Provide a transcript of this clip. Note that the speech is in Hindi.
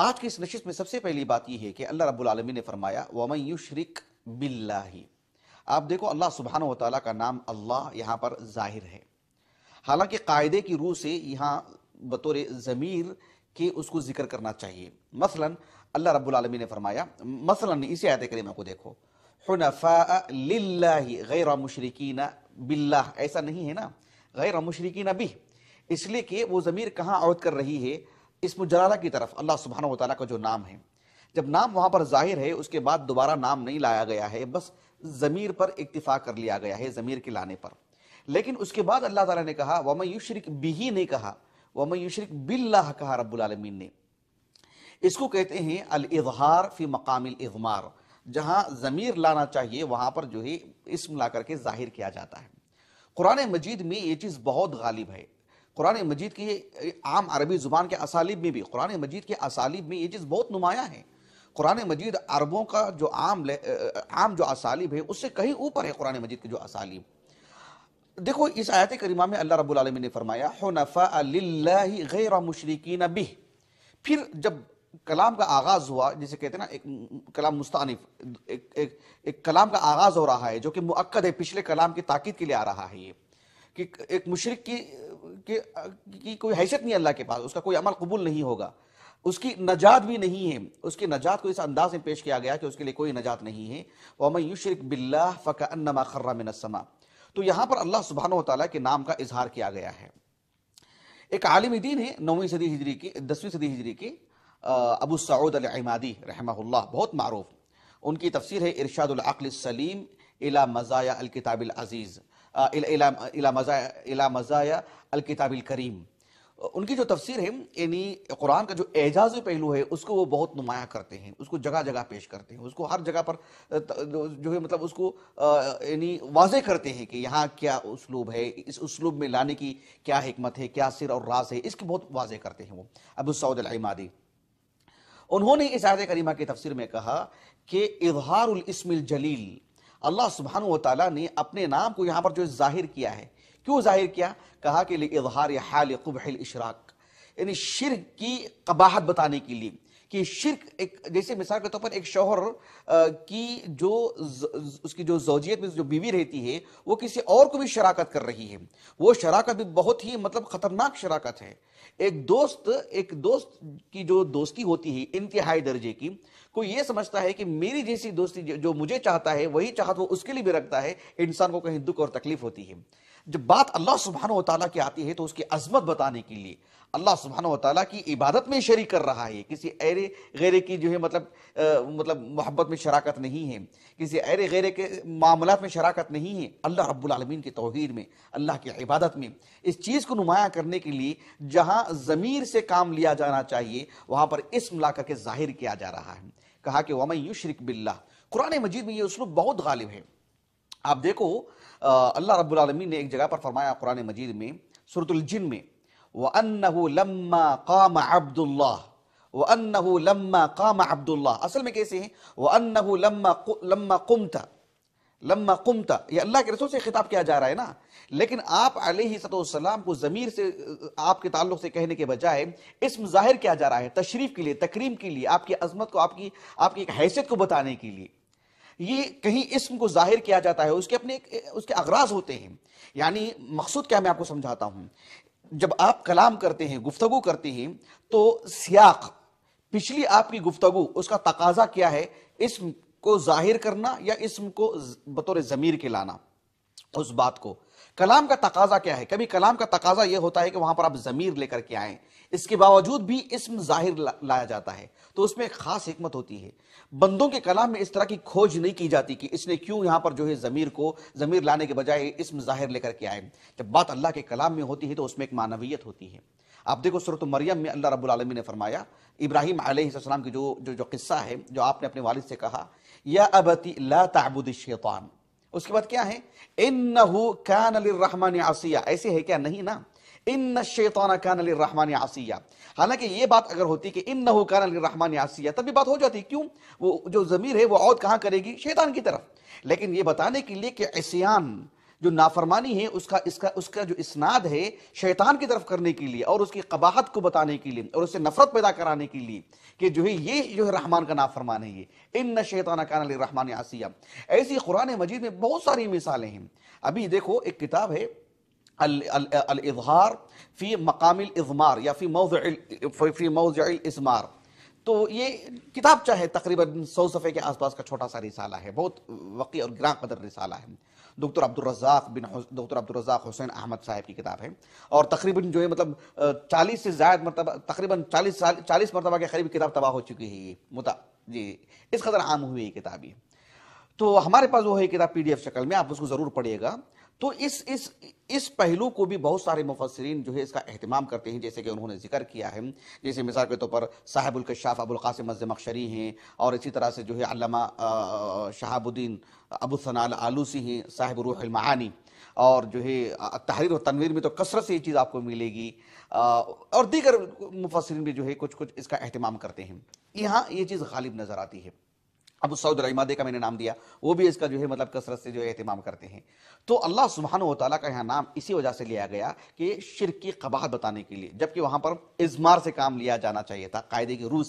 आज की इस नशिस्त में सबसे पहली बात यह है कि अल्लाह रब्बुल आलमीन ने फरमाया वमन युशरिक बिल्लाही आप देखो अल्लाह सुबहान तला का नाम अल्लाह यहाँ पर जाहिर है हालांकि कायदे की रूह से यहाँ बतौर ज़मीर के उसको जिक्र करना चाहिए मसलन अल्लाह रब्बुल आलमीन ने फरमाया मसलन इसी आयत करीमा को देखो हनफा गैर मुशरकिन बिल्ला ऐसा नहीं है ना गैर मुशरकिन अभी इसलिए कि वो ज़मीर कहाँ औद कर रही है इसम जलाला की तरफ अल्लाह सुबहाना तला का जो नाम है जब नाम वहाँ पर जाहिर है उसके बाद दोबारा नाम नहीं लाया गया है बस ज़मीर पर इतफ़ा कर लिया गया है ज़मीर के लाने पर लेकिन उसके बाद अल्लाह ताला ने कहा वम युशरक बिही ने कहा वम युशरक बिल्ला कहा रबालमीन ने इसको कहते हैं अल फी मकामिल इजमार जहाँ ज़मीर लाना चाहिए वहाँ पर जो है इसम ला करके ज़ाहिर किया जाता है कुरान मजीद में ये चीज़ बहुत गालिब है कुरान मजीद की ये आम अरबी ज़ुबान के असालिब में भी कुरान मजीद के असालिब में ये चीज़ बहुत नुमायाँ है कुरान मजीद अरबों का जो आम आम जो असालिब है उससे कहीं ऊपर है कुरान मजीद के जो असालिब देखो इस आयत करीमा में अल्लाह रब्बुल ने फरमाया हो हनफ़ा गैर मुशरकिन नबी फिर जब कलाम का आगाज़ हुआ जिसे कहते हैं ना एक कलाम मुस्तानिफ एक, एक, एक कलाम का आगाज़ हो रहा है जो कि मक्द है पिछले कलाम की ताकीद के लिए आ रहा है ये कि एक मुशरक की की, की कोई हैसियत नहीं अल्लाह के पास उसका कोई अमल कबूल नहीं होगा उसकी नजात भी नहीं है उसकी नजात को इस अंदाज में पेश किया गया कि उसके लिए कोई नजात नहीं है वमन युशरक बिल्ला फ़का अन्नमा खर्रा मिनसमा तो यहाँ पर अल्लाह सुबहान तला के नाम का इजहार किया गया है एक आलिम दीन है नौवीं सदी हिजरी की दसवीं सदी हिजरी की अबू सऊद अलमादी रहमा बहुत मरूफ उनकी तफसर है इरशादुल अक़ल सलीम इला मज़ाया अलकिताबिल अज़ीज़ इला मज़ाया अलकिताबिल करीम उनकी जो तफसीर है यानी कुरान का जो एजाजी पहलू है उसको वो बहुत नुमाया करते हैं उसको जगह जगह पेश करते हैं उसको हर जगह पर जो है मतलब उसको यानी वाजे करते हैं कि यहाँ क्या उसलूब है इस उसलूब में लाने की क्या हमत है क्या सिर और राज है इसकी बहुत वाजे करते हैं वो अबूसौदलमादी उन्होंने इस आयत करीमा की तफसीर में कहा कि इजहार जलील अल्लाह सुबहान तला ने अपने नाम को यहाँ पर जो जाहिर किया है क्यों जाहिर किया कहा कि इजहार हाल कुबहल इशराक यानी शिर की कबाहत बताने के लिए कि शिरक एक जैसे मिसाल के तौर तो पर एक शोहर की जो ज, उसकी जो जोजियत में जो बीवी रहती है वो किसी और को भी शराकत कर रही है वो शराकत भी बहुत ही मतलब ख़तरनाक शराकत है एक दोस्त एक दोस्त की जो दोस्ती होती है इंतहाई दर्जे की कोई ये समझता है कि मेरी जैसी दोस्ती जो मुझे चाहता है वही चाहत वो उसके लिए भी रखता है इंसान को कहीं दुख और तकलीफ होती है जब बात अल्लाह सुबहान तला की आती है तो उसकी अजमत बताने के लिए अल्लाह सुबहान तला की इबादत में शरीक कर रहा है किसी अरे गैरे की जो है मतलब आ, मतलब मोहब्बत में शराकत नहीं है किसी अरे गैरे के मामला में शराकत नहीं है अल्लाह रब्बुलमीन की तोहर में अल्लाह की इबादत में इस चीज़ को नुमाया करने के लिए जहाँ ज़मीर से काम लिया जाना चाहिए वहाँ पर इसम ला करके जाहिर किया जा रहा है कहा कि वमई यू शरिक बिल्ला कुरान मजीद में ये उसलूब बहुत गालिब है आप देखो अल्लाह रबालमीन ने एक जगह पर फरमाया कुरान मजीद में सुरतुलजिन में व लम्मा काम अब्दुल्ला व लम्मा काम अब्दुल्ला असल में कैसे हैं व लम्मा लम्मा कुमता लम्मा कुमता ये अल्लाह के रसूल से खिताब किया जा रहा है ना लेकिन आप सलाम को ज़मीर से आपके ताल्लुक से कहने के बजाय इसम जाहिर किया जा रहा है तशरीफ के लिए तकरीम के लिए आपकी अजमत को आपकी आपकी एक हैसियत को बताने के लिए ये कहीं इसम को जाहिर किया जाता है उसके अपने उसके अगराज होते हैं यानी मकसूद क्या मैं आपको समझाता हूँ जब आप कलाम करते हैं गुफ्तगु करते हैं तो सियाक पिछली आपकी गुफ्तगु उसका तकाजा क्या है इसम को जाहिर करना या इसम को बतौर ज़मीर के लाना उस बात को कलाम का तकाजा क्या है कभी कलाम का तकाजा यह होता है कि वहां पर आप ज़मीर लेकर के आए इसके बावजूद भी इसम जाहिर ला, लाया जाता है तो उसमें एक ख़ास हमत होती है बंदों के कलाम में इस तरह की खोज नहीं की जाती कि इसने क्यों यहाँ पर जो है ज़मीर को ज़मीर लाने के बजाय इसम जाहिर लेकर के आए जब बात अल्लाह के कलाम में होती है तो उसमें एक मानवीयत होती है आप देखो सूरत मरियम में अल्लाह रब्बुल आलमीन ने फरमाया इब्राहिम आलम की जो जो जो किस्सा है जो आपने अपने वालिद से कहा या अबती ला ताबुद शैतान उसके बाद क्या है इन कान रहमान आसिया ऐसे है क्या नहीं ना इन शैतान कान रहमान आसिया हालांकि ये बात अगर होती कि इन कान रहमान आसिया तब भी बात हो जाती क्यों वो जो ज़मीर है वो औद कहाँ करेगी शैतान की तरफ लेकिन ये बताने के लिए कि ऐसियान जो नाफरमानी है उसका इसका उसका जो इसनाद है शैतान की तरफ करने के लिए और उसकी कबाहत को बताने के लिए और उससे नफरत पैदा कराने के लिए कि जो है ये जो है रहमान का नाफरमान है ये इन न शैताना कान रहमान आसिया ऐसी कुरान मजीद में बहुत सारी मिसालें हैं अभी देखो एक किताब है अलजहार फ़ी मकाम इजमार या फ़ी मौज़ फ़ी मौज़ इसमार तो ये किताब चाहे तकरीबन सौ सफ़े के आसपास का छोटा सा रिसाला है बहुत वक़ी और ग्रां कदर रिसाला है डॉक्टर अब्दुल रज़ाक बिन डॉक्टर अब्दुल रज़ाक हुसैन अहमद साहब की किताब है और तकरीबन जो है मतलब चालीस से ज्यादा मरतबा तकरीबन चालीस चालीस मरतबा के करीब किताब तबाह हो चुकी है ये मुता जी इस कदर आम हुई है किताब ये तो हमारे पास वो है किताब पी डी एफ शक्ल में आप उसको ज़रूर पढ़िएगा तो इस इस इस पहलू को भी बहुत सारे मुफसरीन जो है इसका अहतमाम करते हैं जैसे कि उन्होंने जिक्र किया है जैसे मिसाल के तौर पर साहबुल कशाफ अबुल कासिम मक्शरी हैं और इसी तरह से जो है अल्लामा शहाबुद्दीन अबू सनाल आलूसी हैं साहिब रूहमानी और जो है तहरीर और तनवीर में तो कसरत से ये चीज़ आपको मिलेगी और दीगर मुफसरीन भी जो है कुछ कुछ इसका अहतमाम करते हैं यहाँ ये चीज़ गालिब नज़र आती है अब सऊद रईमादे का मैंने नाम दिया वो भी इसका जो है मतलब कसरत से जो है अहतमाम करते हैं तो अल्लाह सुबहान वाली का यहाँ नाम इसी वजह से लिया गया कि शिर की कबाहत बताने के लिए जबकि वहाँ पर इजमार से काम लिया जाना चाहिए था कायदे की रूह से